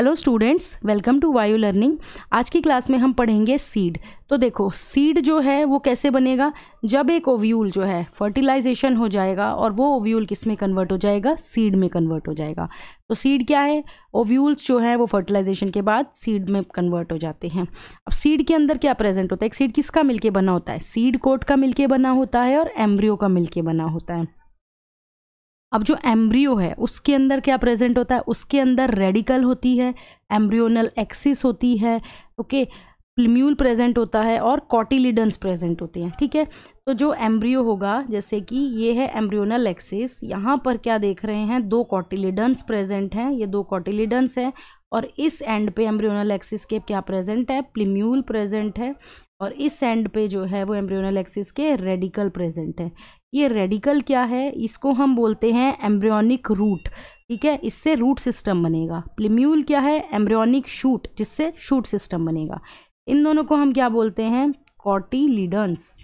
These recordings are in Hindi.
hello students welcome to Vayu learning आज की क्लास में हम पढ़ेंगे सीड तो देखो सीड जो है वो कैसे बनेगा जब एक ओव्यूल जो है फर्टिलाइजेशन हो जाएगा और वो ओव्यूल किस में कन्वर्ट हो जाएगा सीड में कन्वर्ट हो जाएगा तो सीड क्या है ओव्यूल्स जो है वो फर्टिलाइजेशन के बाद सीड में कन्वर्ट हो जाते हैं अब सीड के अंदर क्या प्रेजेंट होता है एक सीड किसका मिलके बना होता है सीड कोट का मिलके बना होता है और एम्ब्रियो का मिलके बना होता है अब जो एम्ब्रियो है उसके अंदर क्या प्रेजेंट होता है उसके अंदर रेडिकल होती है एम्ब्रियोनल एक्सिस होती है ओके प्लम्यूल प्रेजेंट होता है और कॉटिलिडन्स प्रेजेंट होते हैं ठीक है तो जो एम्ब्रियो होगा जैसे कि ये है एम्ब्रियोनल एक्सिस यहाँ पर क्या देख रहे हैं दो कॉटिलिडन्स प्रेजेंट हैं ये दो कॉटिलिडन्स हैं और इस एंड पे एम्ब्रियोनल एक्सिस के क्या प्रेजेंट है प्लीम्यूल प्रेजेंट है और इस एंड पे जो है वो एम्ब्रियोनल एक्सिस के रेडिकल प्रेजेंट है ये रेडिकल क्या है इसको हम बोलते हैं एम्ब्रियोनिक रूट ठीक है इससे रूट सिस्टम बनेगा प्लीम्यूल क्या है एम्ब्रियोनिक शूट जिससे शूट सिस्टम बनेगा इन दोनों को हम क्या बोलते हैं कॉटीलिडन्स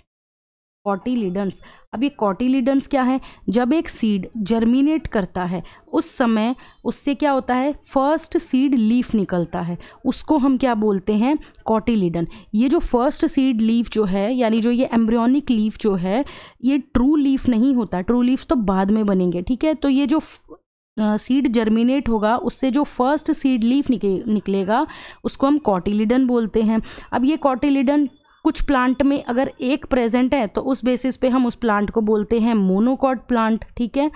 कॉटिलीडन्स अब ये कॉटिलीडन्स क्या है जब एक सीड जर्मिनेट करता है उस समय उससे क्या होता है फर्स्ट सीड लीफ निकलता है उसको हम क्या बोलते हैं कॉटिलीडन ये जो फर्स्ट सीड लीफ जो है यानी जो ये एम्ब्रियोनिक लीफ जो है ये ट्रू लीफ नहीं होता ट्रू लीफ तो बाद में बनेंगे ठीक है तो ये जो सीड जर्मिनेट होगा उससे जो फर्स्ट सीड लीफ निकलेगा उसको हम कॉटिलीडन बोलते हैं अब ये कॉटिलीडन कुछ प्लांट में अगर एक प्रेजेंट है तो उस बेसिस पे हम उस प्लांट को बोलते हैं मोनोकॉट प्लांट ठीक है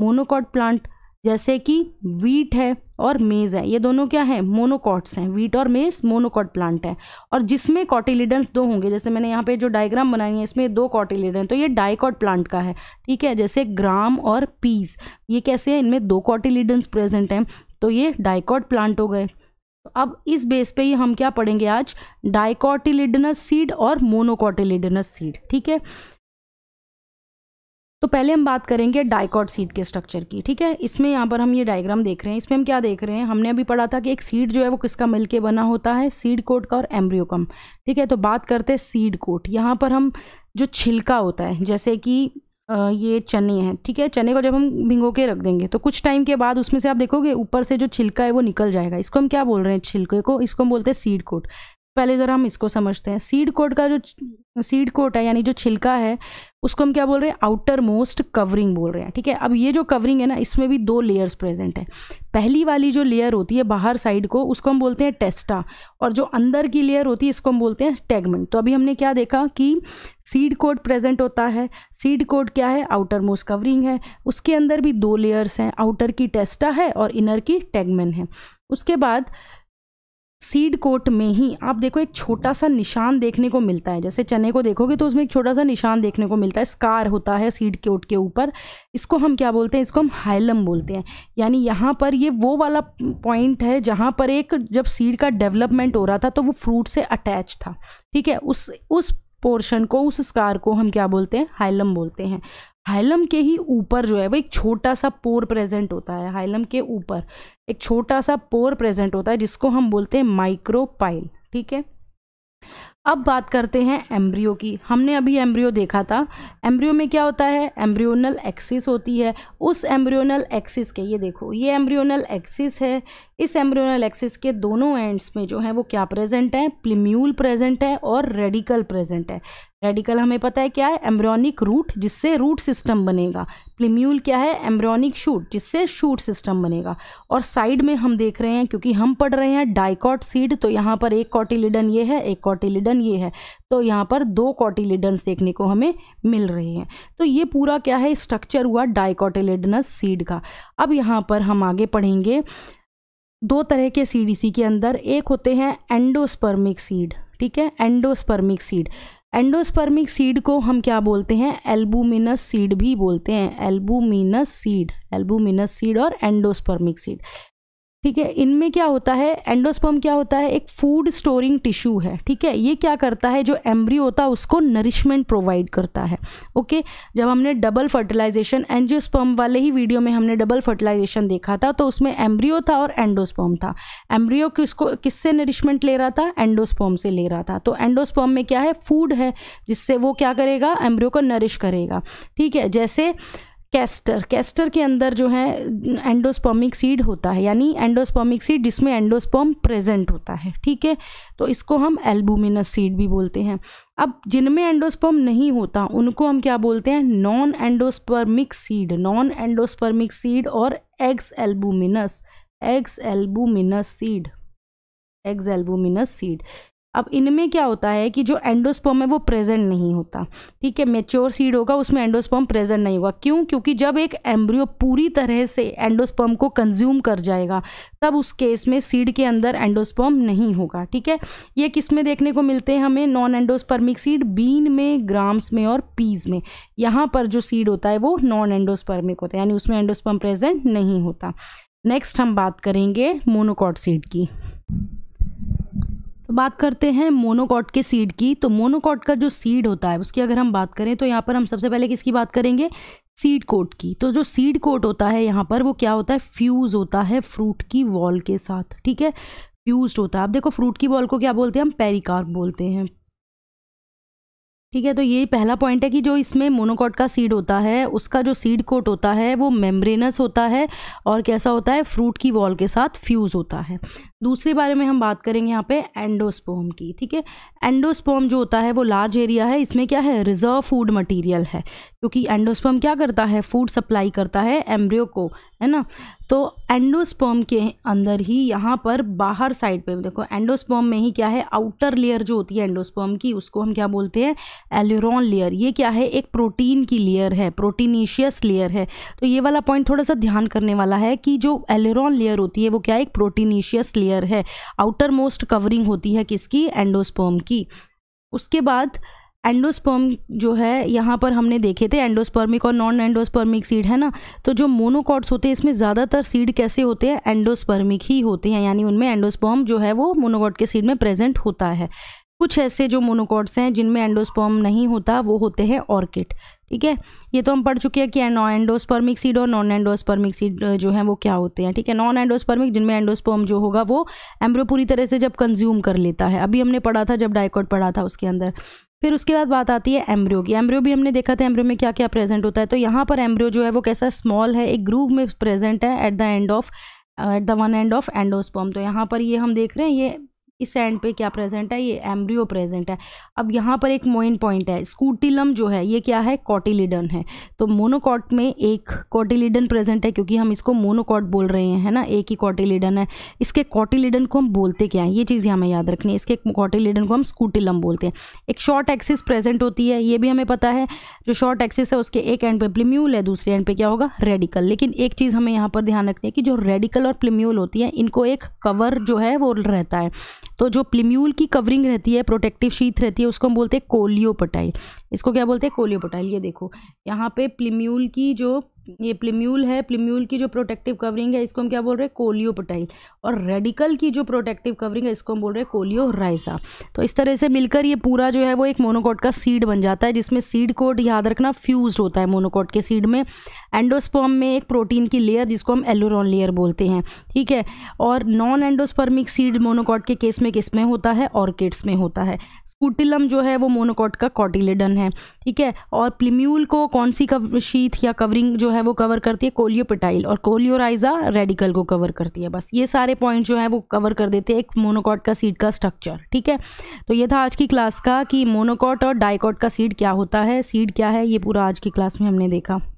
मोनोकॉट प्लांट जैसे कि वीट है और मेज़ है ये दोनों क्या हैं मोनोकॉट्स हैं वीट और मेज़ मोनोकॉट प्लांट है और जिसमें कॉटिलिडन्स दो होंगे जैसे मैंने यहाँ पे जो डायग्राम बनाई है इसमें दो कॉटिलिडन तो ये डाइकॉट प्लांट का है ठीक है जैसे ग्राम और पीस ये कैसे हैं इनमें दो कॉटिलिडन्स प्रेजेंट हैं तो ये डाइकॉट प्लांट हो गए तो अब इस बेस पे ही हम क्या पढ़ेंगे आज डाइकॉटिलिडनस सीड और मोनोकॉटिलिडनस सीड ठीक है तो पहले हम बात करेंगे डाइकॉट सीड के स्ट्रक्चर की ठीक है इसमें यहाँ पर हम ये डायग्राम देख रहे हैं इसमें हम क्या देख रहे हैं हमने अभी पढ़ा था कि एक सीड जो है वो किसका मिलके बना होता है सीड कोट का और एम्ब्रियोकम ठीक है तो बात करते हैं सीड कोट यहाँ पर हम जो छिलका होता है जैसे कि ये चने हैं ठीक है चने को जब हम भिंगो के रख देंगे तो कुछ टाइम के बाद उसमें से आप देखोगे ऊपर से जो छिलका है वो निकल जाएगा इसको हम क्या बोल रहे हैं छिलके को इसको हम बोलते हैं सीड कोट पहले अगर हम इसको समझते हैं सीड कोट का जो सीड कोट है यानी जो छिलका है उसको हम क्या बोल रहे हैं आउटर मोस्ट कवरिंग बोल रहे हैं ठीक है अब ये जो कवरिंग है ना इसमें भी दो लेयर्स प्रेजेंट है पहली वाली जो लेयर होती है बाहर साइड को उसको हम बोलते हैं टेस्टा और जो अंदर की लेयर होती है इसको हम बोलते हैं टेगमेंट तो अभी हमने क्या देखा कि सीड कोट प्रेजेंट होता है सीड कोट क्या है आउटर मोस्ट कवरिंग है उसके अंदर भी दो लेयर्स हैं आउटर की टेस्टा है और इनर की टेगमेंट है उसके बाद सीड कोट में ही आप देखो एक छोटा सा निशान देखने को मिलता है जैसे चने को देखोगे तो उसमें एक छोटा सा निशान देखने को मिलता है स्कार होता है सीड कोट के ऊपर इसको हम क्या बोलते हैं इसको हम हाइलम बोलते हैं यानी यहाँ पर ये वो वाला पॉइंट है जहाँ पर एक जब सीड का डेवलपमेंट हो रहा था तो वो फ्रूट से अटैच था ठीक है उस उस पोर्शन को उस स्कार को हम क्या बोलते हैं हाइलम बोलते हैं हाइलम के ही ऊपर जो है वो एक छोटा सा पोर प्रेजेंट होता है हाइलम के ऊपर एक छोटा सा पोर प्रेजेंट होता है जिसको हम बोलते हैं माइक्रोपाइल ठीक है अब बात करते हैं एम्ब्रियो की हमने अभी एम्ब्रियो देखा था एम्ब्रियो में क्या होता है एम्ब्रियोनल एक्सिस होती है उस एम्ब्रियोनल एक्सिस के ये देखो ये एम्ब्रियोनल एक्सिस है इस एम्ब्रियोनल एक्सिस के दोनों एंड्स में जो है वो क्या प्रेजेंट है प्लीम्यूल प्रेजेंट है और रेडिकल प्रेजेंट है रेडिकल हमें पता है क्या है एम्ब्रॉनिक रूट जिससे रूट सिस्टम बनेगा प्लीम्यूल क्या है एम्ब्रॉनिक शूट जिससे शूट सिस्टम बनेगा और साइड में हम देख रहे हैं क्योंकि हम पढ़ रहे हैं डाइकॉट सीड तो यहाँ पर एक कॉटिलिडन ये है एक कॉटिलिडन ये है तो यहाँ पर दो कॉटिलिडन्स देखने को हमें मिल रहे हैं तो ये पूरा क्या है स्ट्रक्चर हुआ डाइकॉटिलिडनस सीड का अब यहाँ पर हम आगे पढ़ेंगे दो तरह के सीडीसी के अंदर एक होते हैं एंडोस्पर्मिक सीड ठीक है एंडोस्पर्मिक सीड एंडोस्पर्मिक सीड को हम क्या बोलते हैं एल्बुमिनस सीड भी बोलते हैं एल्बुमिनस सीड एल्बुमिनस सीड और एंडोस्पर्मिक सीड ठीक है इनमें क्या होता है एंडोस्पर्म क्या होता है एक फूड स्टोरिंग टिश्यू है ठीक है ये क्या करता है जो एम्ब्रियो होता है उसको नरिशमेंट प्रोवाइड करता है ओके जब हमने डबल फर्टिलाइजेशन एंजियोस्पर्म वाले ही वीडियो में हमने डबल फर्टिलाइजेशन देखा था तो उसमें एम्ब्रियो था और एंडोस्पर्म था एम्ब्रियो किसको किससे नरिशमेंट ले रहा था एंडोस्पर्म से ले रहा था तो एंडोस्पर्म में क्या है फूड है जिससे वो क्या करेगा एम्ब्रियो को नरिश करेगा ठीक है जैसे कैस्टर कैस्टर के अंदर जो है एंडोस्पॉमिक सीड होता है यानी एंडोस्पॉमिक सीड जिसमें एंडोस्पॉम प्रेजेंट होता है ठीक है तो इसको हम एल्बुमिनस सीड भी बोलते हैं अब जिनमें एंडोस्पॉम नहीं होता उनको हम क्या बोलते हैं non endospermic seed non endospermic seed और exalbuminous exalbuminous seed exalbuminous seed अब इनमें क्या होता है कि जो एंडोस्पर्म है वो प्रेजेंट नहीं होता ठीक है मेच्योर सीड होगा उसमें एंडोस्पर्म प्रेजेंट नहीं होगा क्यों क्योंकि जब एक एम्ब्रियो पूरी तरह से एंडोस्पर्म को कंज्यूम कर जाएगा तब उस केस में सीड के अंदर एंडोस्पर्म नहीं होगा ठीक है ये किस में देखने को मिलते हैं हमें नॉन एंडोस्पर्मिक सीड बीन में ग्राम्स में और पीज में यहाँ पर जो सीड होता है वो नॉन एंडोस्पर्मिक होता है यानी उसमें एंडोस्पर्म प्रेजेंट नहीं होता नेक्स्ट हम बात करेंगे मोनोकॉट सीड की तो बात करते हैं मोनोकॉट के सीड की तो मोनोकॉट का जो सीड होता है उसकी अगर हम बात करें तो यहाँ पर हम सबसे पहले किसकी बात करेंगे सीड कोट की तो जो सीड कोट होता है यहाँ पर वो क्या होता है फ्यूज़ होता है फ्रूट की वॉल के साथ ठीक है फ्यूज होता है आप देखो फ्रूट की वॉल को क्या बोलते हैं हम पेरिकार्प बोलते हैं ठीक है तो ये पहला पॉइंट है कि जो इसमें मोनोकॉट का सीड होता है उसका जो सीड कोट होता है वो मेम्ब्रेनस होता है और कैसा होता है फ्रूट की वॉल के साथ फ्यूज़ होता है दूसरे बारे में हम बात करेंगे यहाँ पे एंडोस्पोम की ठीक है एंडोस्पोम जो होता है वो लार्ज एरिया है इसमें क्या है रिजर्व फूड मटेरियल है क्योंकि एंडोस्पोम क्या करता है फूड सप्लाई करता है एम्ब्रियो को है ना तो एंडोस्पोम के अंदर ही यहाँ पर बाहर साइड पे देखो एंडोस्पोम में ही क्या है आउटर लेयर जो होती है एंडोस्पोम की उसको हम क्या बोलते हैं एल्यूरॉन लेयर ये क्या है एक प्रोटीन की लेयर है प्रोटीनिशियस लेयर है तो ये वाला पॉइंट थोड़ा सा ध्यान करने वाला है कि जो एल्यूरॉन लेयर होती है वो क्या है एक प्रोटीनिशियस लेयर लेयर है आउटर मोस्ट कवरिंग होती है किसकी एंडोस्पर्म की उसके बाद एंडोस्पर्म जो है यहाँ पर हमने देखे थे एंडोस्पर्मिक और नॉन एंडोस्पर्मिक सीड है ना तो जो मोनोकॉट्स होते हैं इसमें ज़्यादातर सीड कैसे होते हैं एंडोस्पर्मिक ही होते हैं यानी उनमें एंडोस्पर्म जो है वो मोनोकॉट के सीड में प्रेजेंट होता है कुछ ऐसे जो मोनोकॉट्स हैं जिनमें एंडोस्पर्म नहीं होता वो होते हैं ऑर्किड ठीक है ये तो हम पढ़ चुके हैं कि नॉन एंडोस्पर्मिक सीड और नॉन एंडोस्पर्मिक सीड जो है वो क्या होते हैं ठीक है नॉन एंडोस्पर्मिक जिनमें एंडोस्पर्म जो होगा वो एम्ब्रो पूरी तरह से जब कंज्यूम कर लेता है अभी हमने पढ़ा था जब डाइकॉट पढ़ा था उसके अंदर फिर उसके बाद बात आती है एम्ब्रियो की एम्ब्रियो भी हमने देखा था एम्ब्रियो में क्या क्या प्रेजेंट होता है तो यहाँ पर एम्ब्रियो जो है वो कैसा स्मॉल है एक ग्रूव में प्रेजेंट है at the end of at the one end of endosperm तो यहाँ पर ये हम देख रहे हैं ये इस एंड पे क्या प्रेजेंट है ये एम्ब्रियो प्रेजेंट है अब यहाँ पर एक मोइन पॉइंट है स्कूटिलम जो है ये क्या है कॉटिलिडन है तो मोनोकॉट में एक कॉटिलिडन प्रेजेंट है क्योंकि हम इसको मोनोकॉट बोल रहे हैं है ना एक ही कॉटिलिडन है इसके कॉटिलिडन को हम बोलते क्या है ये चीज़ हमें याद रखनी है इसके कॉटिलिडन को हम स्कूटिलम बोलते हैं एक शॉर्ट एक्सिस प्रेजेंट होती है ये भी हमें पता है जो शॉर्ट एक्सिस है उसके एक एंड पे प्लिम्यूल है दूसरे एंड पे क्या होगा रेडिकल लेकिन एक चीज़ हमें यहाँ पर ध्यान रखनी है कि जो रेडिकल और प्लिम्यूल होती है इनको एक कवर जो है वो रहता है तो जो प्लीम्यूल की कवरिंग रहती है प्रोटेक्टिव शीथ रहती है उसको हम बोलते हैं कोलियोपटाइल इसको क्या बोलते हैं कोलियोपटाइल ये देखो यहाँ पे प्लीम्यूल की जो ये प्लीम्यूल है प्लीम्यूल की जो प्रोटेक्टिव कवरिंग है इसको हम क्या बोल रहे हैं कोलियोपटाइल और रेडिकल की जो प्रोटेक्टिव कवरिंग है इसको हम बोल रहे हैं कोलियो राइसा तो इस तरह से मिलकर ये पूरा जो है वो एक मोनोकोट का सीड बन जाता है जिसमें सीड कोड याद रखना फ्यूज होता है मोनोकोट के सीड में एंडोस्पर्म में एक प्रोटीन की लेयर जिसको हम एलोरॉन लेयर बोलते हैं ठीक है और नॉन एंडोस्पर्मिक सीड मोनोकोट के केस में किस में होता है ऑर्किड्स में होता है स्कूटिलम जो है वो मोनोकोट का कॉटिलेडन है ठीक है और प्लीम्यूल को कौन सी कव शीथ या कवरिंग जो है है वो कवर करती है कोलियोपिटाइल और कोलियोराइजा रेडिकल को कवर करती है बस ये सारे पॉइंट जो है वो कवर कर देते हैं एक मोनोकॉट का सीड का स्ट्रक्चर ठीक है तो ये था आज की क्लास का कि मोनोकॉट और डाइकॉट का सीड क्या होता है सीड क्या है ये पूरा आज की क्लास में हमने देखा